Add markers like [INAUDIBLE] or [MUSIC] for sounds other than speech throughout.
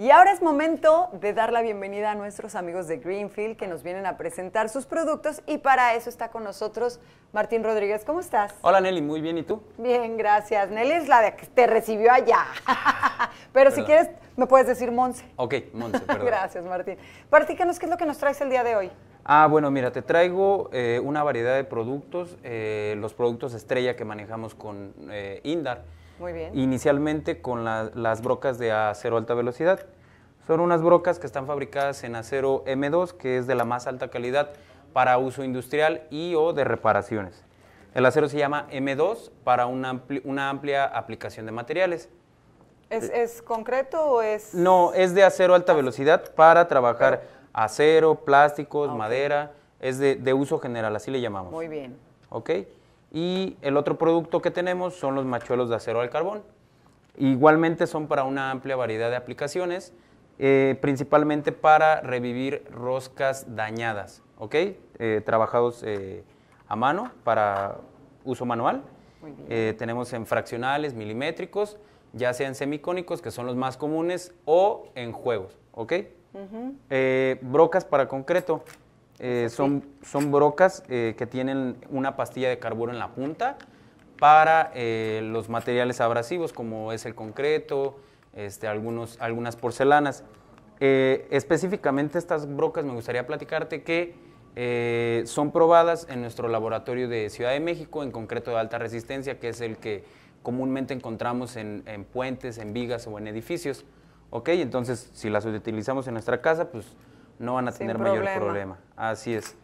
Y ahora es momento de dar la bienvenida a nuestros amigos de Greenfield que nos vienen a presentar sus productos y para eso está con nosotros Martín Rodríguez. ¿Cómo estás? Hola Nelly, muy bien. ¿Y tú? Bien, gracias. Nelly es la de que te recibió allá. [LAUGHS] Pero si quieres, me puedes decir Monse. Ok, Monse, perdón. [LAUGHS] gracias Martín. Partícanos qué es lo que nos traes el día de hoy. Ah, bueno, mira, te traigo eh, una variedad de productos, eh, los productos estrella que manejamos con eh, Indar muy bien. Inicialmente con las brocas de acero alta velocidad. Son unas brocas que están fabricadas en acero M2, que es de la más alta calidad para uso industrial y o de reparaciones. El acero se llama M2 para una, amplia aplicación de materiales. ¿Es, concreto o es...? No, es de acero alta velocidad para trabajar acero, plásticos, ah, madera. Es de, de uso general, así le llamamos. Muy bien. ¿Ok? Y el otro producto que tenemos son los machuelos de acero al carbón. Igualmente son para una amplia variedad de aplicaciones, eh, principalmente para revivir roscas dañadas, ¿ok? Eh, trabajados eh, a mano para uso manual. tenemos en fraccionales, milimétricos, ya sean semicónicos, que son los más comunes, o en juegos, ¿ok? brocas para concreto. Eh, son, son brocas eh, que tienen una pastilla de carburo en la punta para eh, los materiales abrasivos como es el concreto, este, algunos, algunas porcelanas. específicamente estas brocas me gustaría platicarte que son probadas en nuestro laboratorio de Ciudad de México, en concreto de alta resistencia, que es el que comúnmente encontramos en, en puentes, en vigas o en edificios. ¿Ok? Entonces, si las utilizamos en nuestra casa, pues no van a tener mayor problema. Así es.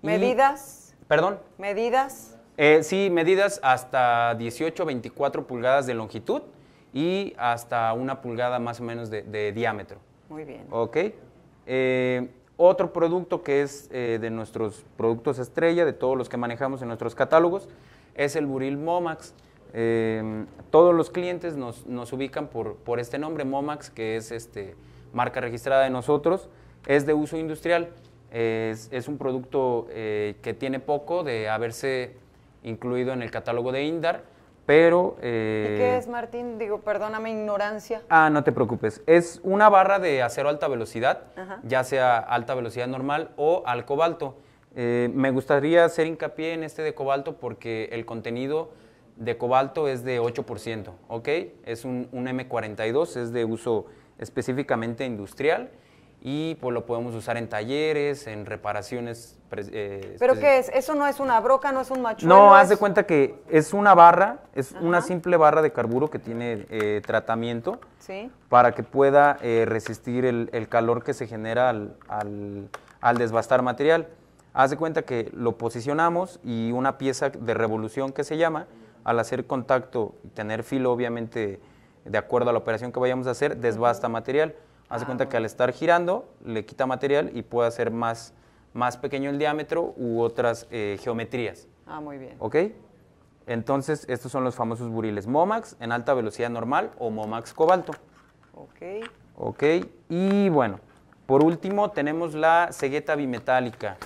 ¿Medidas? ¿Perdón? ¿Medidas? Eh, sí, medidas hasta 18, 24 pulgadas de longitud y hasta una pulgada más o menos de, diámetro. Muy bien. Ok. Eh, otro producto que es eh, de nuestros productos estrella, de todos los que manejamos en nuestros catálogos, es el buril Momax. todos los clientes nos, ubican por, por, este nombre, Momax, que es este, marca registrada de nosotros, es de uso industrial. Es, un producto eh, que tiene poco de haberse incluido en el catálogo de INDAR, pero... ¿Y eh, qué es, Martín? Digo, perdóname, ignorancia. Ah, no te preocupes. Es una barra de acero alta velocidad, ya sea alta velocidad normal o al cobalto. Eh, me gustaría hacer hincapié en este de cobalto porque el contenido de cobalto es de 8%, ¿ok? Es un M42, es de uso específicamente industrial y pues lo podemos usar en talleres, en reparaciones. Eh, ¿Pero qué es? ¿Eso no es una broca, no es un macho? No, haz de cuenta que es una barra, es una simple barra de carburo que tiene eh, tratamiento para que pueda eh, resistir el, el, calor que se genera al, al, al, desbastar material. Haz de cuenta que lo posicionamos y una pieza de revolución que se llama, al hacer contacto, y tener filo obviamente de acuerdo a la operación que vayamos a hacer, desbasta material. Hace ah, cuenta que al estar girando le quita material y puede hacer más, pequeño el diámetro u otras eh, geometrías. Ah, muy bien. ¿Ok? Entonces, estos son los famosos buriles MOMAX en alta velocidad normal o MOMAX cobalto. Ok. Ok, y bueno, por último tenemos la cegueta bimetálica.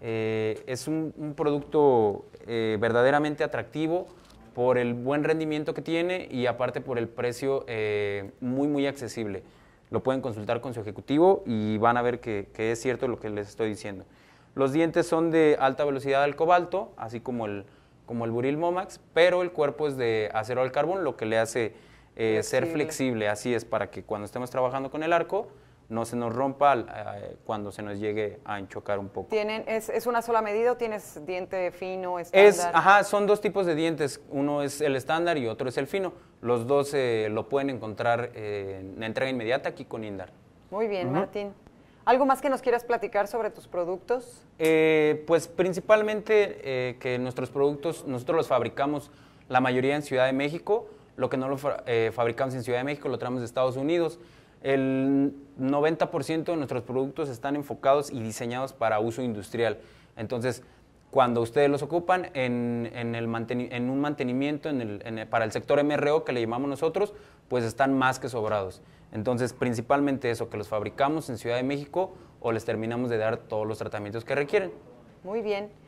Eh, es un, producto eh, verdaderamente atractivo por el buen rendimiento que tiene y aparte por el precio muy, muy accesible lo pueden consultar con su ejecutivo y van a ver que, es cierto lo que les estoy diciendo. Los dientes son de alta velocidad al cobalto, así como el, como el buril Momax, pero el cuerpo es de acero al carbón, lo que le hace eh, ser flexible, así es, para que cuando estemos trabajando con el arco, no se nos rompa eh, cuando se nos llegue a enchocar un poco. ¿Tienen, es, una sola medida o tienes diente fino, estándar? Es, ajá, son dos tipos de dientes. Uno es el estándar y otro es el fino. Los dos eh, lo pueden encontrar en eh, en entrega inmediata aquí con INDAR. Muy bien, Martín. ¿Algo más que nos quieras platicar sobre tus productos? pues principalmente que nuestros productos, nosotros los fabricamos la mayoría en Ciudad de México. Lo que no lo fabricamos en Ciudad de México lo traemos de Estados Unidos el 90% de nuestros productos están enfocados y diseñados para uso industrial. Entonces, cuando ustedes los ocupan en, en, el en un mantenimiento en para el sector MRO que le llamamos nosotros, pues están más que sobrados. Entonces, principalmente eso, que los fabricamos en Ciudad de México o les terminamos de dar todos los tratamientos que requieren. Muy bien.